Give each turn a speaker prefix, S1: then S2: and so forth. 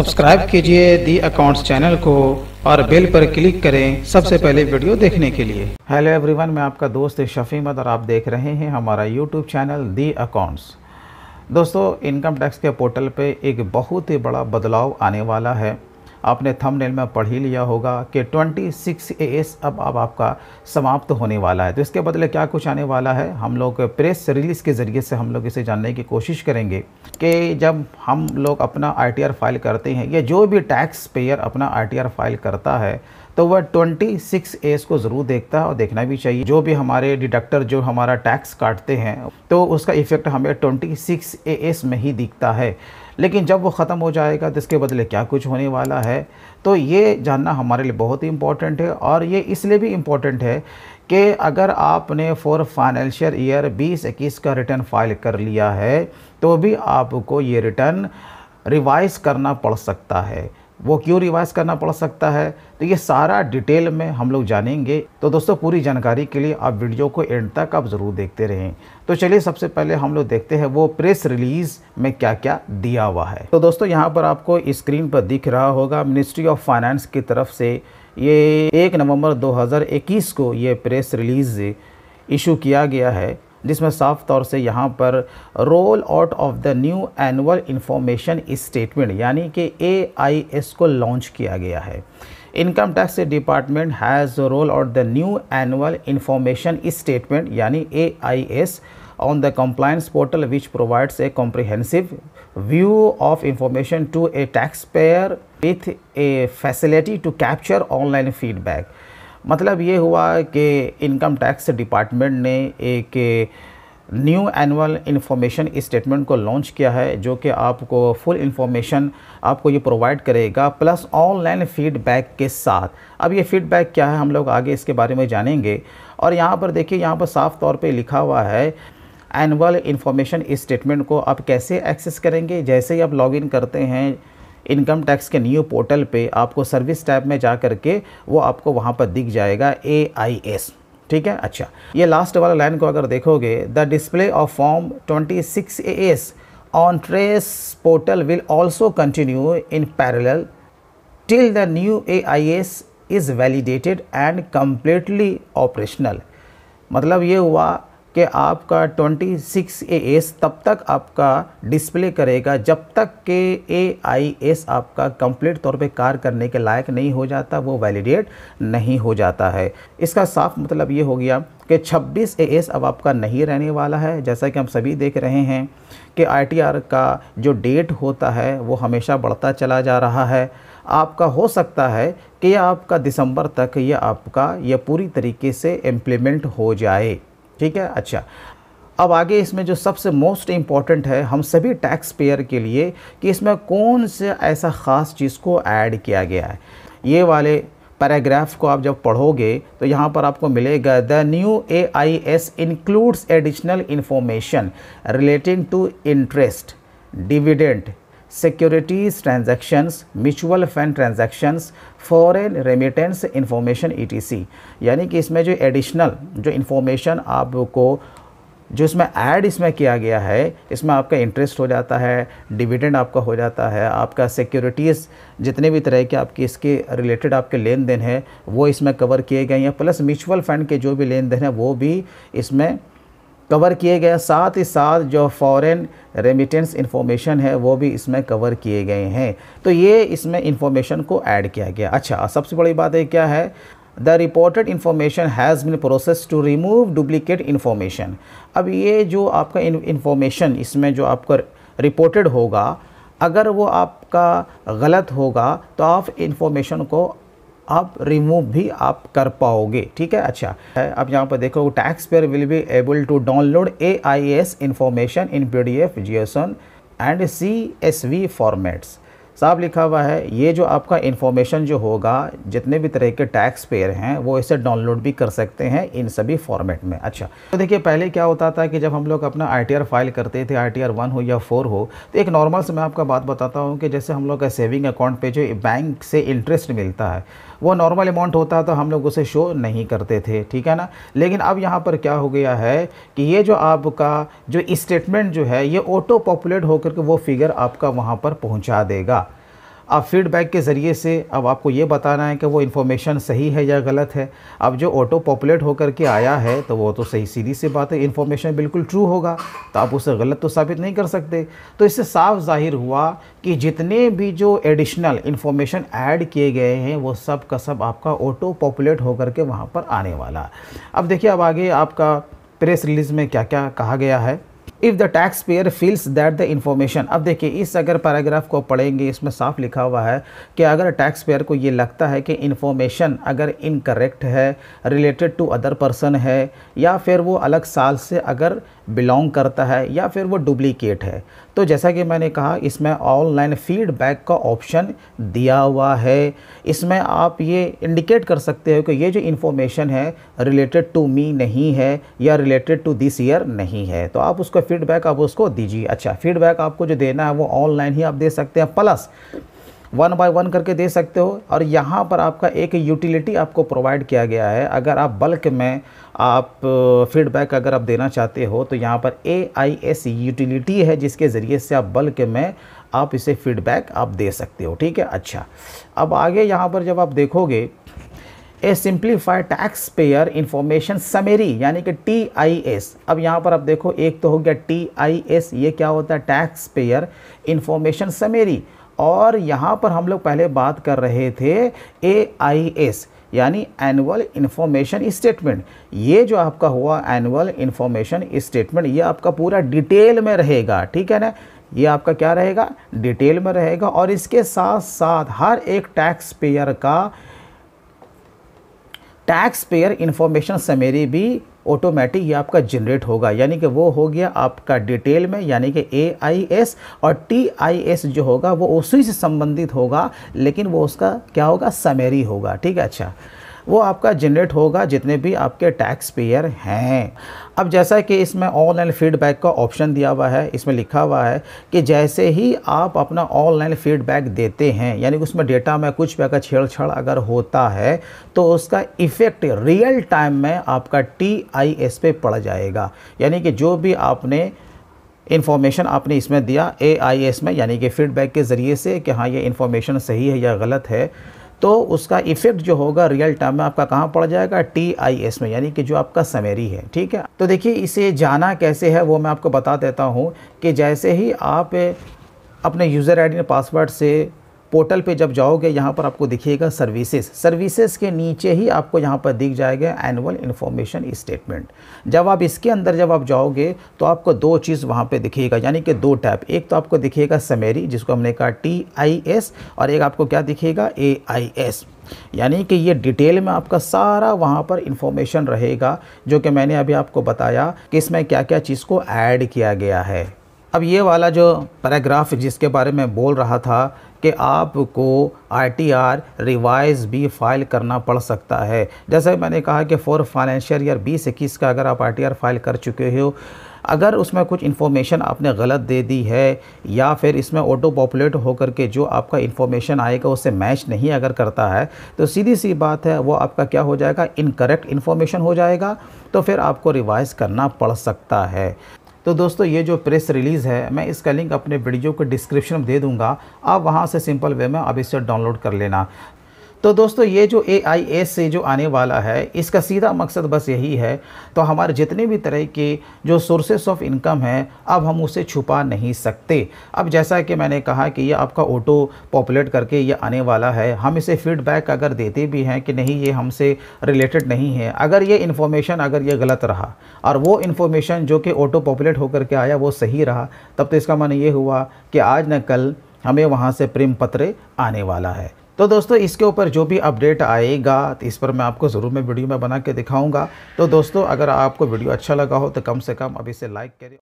S1: subscribe कीजिए the accounts channel को और बेल पर क्लिक करें सबसे पहले वीडियो देखने के लिए हेलो एवरीवन मैं आपका दोस्त शफी मद और आप देख रहे हैं हमारा यूट्यूब चैनल दी अकाउंट्स दोस्तों इनकम टैक्स के पोर्टल पे एक बहुत ही बड़ा बदलाव आने वाला है आपने थंबनेल में पढ़ ही लिया होगा कि 26 सिक्स अब अब आपका समाप्त होने वाला है तो इसके बदले क्या कुछ आने वाला है हम लोग प्रेस रिलीज़ के ज़रिए से हम लोग इसे जानने की कोशिश करेंगे कि जब हम लोग अपना आई फाइल करते हैं या जो भी टैक्स पेयर अपना आई फाइल करता है तो वह 26 एस को ज़रूर देखता है और देखना भी चाहिए जो भी हमारे डिडक्टर जो हमारा टैक्स काटते हैं तो उसका इफ़ेक्ट हमें 26 एस में ही दिखता है लेकिन जब वो ख़त्म हो जाएगा तो इसके बदले क्या कुछ होने वाला है तो ये जानना हमारे लिए बहुत ही इम्पॉर्टेंट है और ये इसलिए भी इम्पॉर्टेंट है कि अगर आपने फॉर फाइनेंशियल ईयर बीस इक्कीस का रिटर्न फाइल कर लिया है तो भी आपको ये रिटर्न रिवाइज करना पड़ सकता है वो क्यों रिवाइज करना पड़ सकता है तो ये सारा डिटेल में हम लोग जानेंगे तो दोस्तों पूरी जानकारी के लिए आप वीडियो को एंड तक आप ज़रूर देखते रहें तो चलिए सबसे पहले हम लोग देखते हैं वो प्रेस रिलीज़ में क्या क्या दिया हुआ है तो दोस्तों यहाँ पर आपको स्क्रीन पर दिख रहा होगा मिनिस्ट्री ऑफ फाइनेंस की तरफ से ये एक नवम्बर दो को ये प्रेस रिलीज़ इशू किया गया है जिसमें साफ तौर से यहाँ पर roll out of the new annual information statement यानी कि एआईएस को लॉन्च किया गया है income tax department has roll out the new annual information statement यानी AIS on the compliance portal which provides a comprehensive view of information to a tax payer with a facility to capture online feedback मतलब ये हुआ कि income tax department ने एक new annual information statement को launch किया है जो कि आपको फुल इन्फॉर्मेशन आपको ये प्रोवाइड करेगा प्लस ऑनलाइन फीडबैक के साथ अब ये फीडबैक क्या है हम लोग आगे इसके बारे में जानेंगे और यहाँ पर देखिए यहाँ पर साफ तौर पे लिखा हुआ है एनुअल इन्फॉर्मेशन स्टेटमेंट को आप कैसे एक्सेस करेंगे जैसे ही आप लॉगिन करते हैं इनकम टैक्स के न्यू पोर्टल पे आपको सर्विस टैब में जा कर के वो आपको वहाँ पर दिख जाएगा ए आई एस ठीक है अच्छा ये लास्ट वाला लाइन को अगर देखोगे the display of form twenty six A S on trace portal will also continue in parallel new A I S is validated and completely operational मतलब ये हुआ कि आपका 26 एस तब तक आपका डिस्प्ले करेगा जब तक आई एस आपका कंप्लीट तौर पे कार्य करने के लायक नहीं हो जाता वो वैलिडेट नहीं हो जाता है इसका साफ मतलब ये हो गया कि 26 एस अब आपका नहीं रहने वाला है जैसा कि हम सभी देख रहे हैं कि आई का जो डेट होता है वो हमेशा बढ़ता चला जा रहा है आपका हो सकता है कि आपका दिसंबर तक यह आपका यह पूरी तरीके से इम्प्लीमेंट हो जाए ठीक है अच्छा अब आगे इसमें जो सबसे मोस्ट इम्पॉर्टेंट है हम सभी टैक्स पेयर के लिए कि इसमें कौन से ऐसा ख़ास चीज़ को ऐड किया गया है ये वाले पैराग्राफ को आप जब पढ़ोगे तो यहाँ पर आपको मिलेगा the new A I S includes additional information relating to interest dividend mutual fund transactions fund remittance information E T C यानी कि इसमें जो एडिशनल जो इन्फॉर्मेशन आपको जो इसमें ऐड इसमें किया गया है इसमें आपका इंटरेस्ट हो जाता है डिविडेंड आपका हो जाता है आपका सिक्योरिटीज़ जितने भी तरह के आपके इसके रिलेटेड आपके लेन देन है वो इसमें कवर किए गए हैं प्लस म्यूचुअल फंड के जो भी लेन देन है वो भी इसमें कवर किए गए साथ ही साथ जो फॉरेन रेमिटेंस इन्फॉर्मेशन है वो भी इसमें कवर किए गए हैं तो ये इसमें इन्फॉर्मेशन को ऐड किया गया अच्छा सबसे बड़ी बात है क्या है the reported information has been processed to remove duplicate information अब ये जो आपका इन्फॉर्मेशन इसमें जो आपका रिपोर्टेड होगा अगर वो आपका गलत होगा तो आप इन्फॉर्मेशन को आप रिमूव भी आप कर पाओगे ठीक है अच्छा है अब यहाँ पर देखो tax payer will be able to download A I S information in P D F J S N and C S V formats साफ लिखा हुआ है ये जो आपका इन्फॉर्मेशन जो होगा जितने भी तरह के टैक्स पेयर हैं वो इसे डाउनलोड भी कर सकते हैं इन सभी फॉर्मेट में अच्छा तो देखिए पहले क्या होता था कि जब हम लोग अपना आई फाइल करते थे आई टी हो या फोर हो तो एक नॉर्मल से मैं आपका बात बताता हूँ कि जैसे हम लोग का सेविंग अकाउंट पर जो बैंक से इंटरेस्ट मिलता है वो नॉर्मल अमाउंट होता तो हम लोग उसे शो नहीं करते थे ठीक है ना लेकिन अब यहाँ पर क्या हो गया है कि ये जो आपका जो स्टेटमेंट जो है ये ऑटो पॉपुलेट होकर के वो फिगर आपका वहाँ पर पहुँचा देगा अब फीडबैक के ज़रिए से अब आपको ये बताना है कि वो इन्फॉर्मेशन सही है या गलत है अब जो ऑटो पॉपुलेट होकर के आया है तो वो तो सही सीधी सी बात है इन्फॉर्मेशन बिल्कुल ट्रू होगा तो आप उसे गलत तो साबित नहीं कर सकते तो इससे साफ जाहिर हुआ कि जितने भी जो एडिशनल इन्फॉर्मेशन ऐड किए गए हैं वो सब का सब आपका ऑटो पॉपुलेट होकर के वहाँ पर आने वाला अब देखिए अब आगे आपका प्रेस रिलीज़ में क्या क्या कहा गया है if the tax payer feels that the information अब देखिए इस अगर पैराग्राफ को पढ़ेंगे इसमें साफ लिखा हुआ है कि अगर टैक्स पेयर को ये लगता है कि इन्फॉर्मेशन अगर इनकरेक्ट है रिलेटेड टू अदर पर्सन है या फिर वो अलग साल से अगर बिलोंग करता है या फिर वो डुप्लीकेट है तो जैसा कि मैंने कहा इसमें ऑनलाइन फीडबैक का ऑप्शन दिया हुआ है इसमें आप ये इंडिकेट कर सकते हो कि ये जो इन्फॉर्मेशन है रिलेटेड टू मी नहीं है या रिलेटेड टू दिस ईयर नहीं है तो आप उसका फीडबैक आप उसको दीजिए अच्छा फीडबैक आपको जो देना है वो ऑनलाइन ही आप दे सकते हैं प्लस वन बाय वन करके दे सकते हो और यहाँ पर आपका एक यूटिलिटी आपको प्रोवाइड किया गया है अगर आप बल्क में आप फीडबैक अगर आप देना चाहते हो तो यहाँ पर ए आई एस यूटिलिटी है जिसके ज़रिए से आप बल्क में आप इसे फीडबैक आप दे सकते हो ठीक है अच्छा अब आगे यहाँ पर जब आप देखोगे a simplified tax payer information summary यानी कि टी आई एस अब यहाँ पर आप देखो एक तो हो गया टी आई एस ये क्या होता है टैक्स पेयर इन्फॉर्मेशन समेरी और यहाँ पर हम लोग पहले बात कर रहे थे ए आई एस यानी एनुअल इन्फॉर्मेशन स्टेटमेंट ये जो आपका हुआ एनुअल इन्फॉर्मेशन स्टेटमेंट ये आपका पूरा डिटेल में रहेगा ठीक है ना ये आपका क्या रहेगा डिटेल में रहेगा और इसके साथ साथ हर एक टैक्स पेयर का टैक्स पेयर इन्फॉर्मेशन समेरी भी ऑटोमेटिक ये आपका जनरेट होगा यानी कि वो हो गया आपका डिटेल में यानी कि ए आई एस और टी आई एस जो होगा वो उसी से संबंधित होगा लेकिन वो उसका क्या होगा समेरी होगा ठीक है अच्छा वो आपका जनरेट होगा जितने भी आपके टैक्स पेयर हैं अब जैसा कि इसमें ऑनलाइन फीडबैक का ऑप्शन दिया हुआ है इसमें लिखा हुआ है कि जैसे ही आप अपना ऑनलाइन फीडबैक देते हैं यानी उसमें डेटा में कुछ भी अगर छेड़छाड़ अगर होता है तो उसका इफ़ेक्ट रियल टाइम में आपका टी आई एस पे पड़ जाएगा यानी कि जो भी आपने इन्फॉर्मेशन आपने इसमें दिया ए आई एस में यानी कि फ़ीडबैक के ज़रिए से कि हाँ ये इन्फॉर्मेशन सही है या गलत है तो उसका इफेक्ट जो होगा रियल टर्म में आपका कहाँ पड़ जाएगा टी आई एस में यानी कि जो आपका समेरी है ठीक है तो देखिए इसे जाना कैसे है वो मैं आपको बता देता हूँ कि जैसे ही आप अपने यूज़र आई डी पासवर्ड से पोर्टल पे जब जाओगे यहाँ पर आपको दिखिएगा सर्विसेज सर्विसेज के नीचे ही आपको यहाँ पर दिख जाएगा एनुअल इन्फॉर्मेशन स्टेटमेंट जब आप इसके अंदर जब आप जाओगे तो आपको दो चीज़ वहाँ पे दिखेगा यानी कि दो टैप एक तो आपको दिखेगा समेरी जिसको हमने कहा टी आई एस और एक आपको क्या दिखेगा ए आई एस यानी कि ये डिटेल में आपका सारा वहाँ पर इंफॉर्मेशन रहेगा जो कि मैंने अभी आपको बताया कि इसमें क्या क्या चीज़ को ऐड किया गया है अब ये वाला जो पैराग्राफ जिसके बारे में बोल रहा था कि आपको आईटीआर रिवाइज भी फाइल करना पड़ सकता है जैसे मैंने कहा कि फॉर फाइनेंशियल ईयर बीस इक्कीस का अगर आप आईटीआर फाइल कर चुके हो अगर उसमें कुछ इन्फॉर्मेशन आपने गलत दे दी है या फिर इसमें ऑटो पॉपुलेट होकर के जो आपका इन्फॉर्मेशन आएगा उससे मैच नहीं अगर करता है तो सीधी सी बात है वो आपका क्या हो जाएगा इनकरेक्ट इन्फॉर्मेशन हो जाएगा तो फिर आपको रिवाइज़ करना पड़ सकता है तो दोस्तों ये जो प्रेस रिलीज़ है मैं इसका लिंक अपने वीडियो के डिस्क्रिप्शन में दे दूंगा आप वहाँ से सिंपल वे में अब इसे डाउनलोड कर लेना तो दोस्तों ये जो ए आई से जो आने वाला है इसका सीधा मकसद बस यही है तो हमारे जितने भी तरह के जो सोर्सेस ऑफ इनकम है अब हम उसे छुपा नहीं सकते अब जैसा कि मैंने कहा कि ये आपका ऑटो पॉपुलेट करके ये आने वाला है हम इसे फीडबैक अगर देते भी हैं कि नहीं ये हमसे रिलेटेड नहीं है अगर ये इन्फॉर्मेशन अगर ये गलत रहा और वो इन्फॉर्मेशन जो कि ऑटो पॉपुलेट होकर के आया वो सही रहा तब तो इसका मन ये हुआ कि आज न कल हमें वहाँ से प्रेम पत्र आने वाला है तो दोस्तों इसके ऊपर जो भी अपडेट आएगा तो इस पर मैं आपको ज़रूर मैं वीडियो में बना के दिखाऊँगा तो दोस्तों अगर आपको वीडियो अच्छा लगा हो तो कम से कम अभी से लाइक करें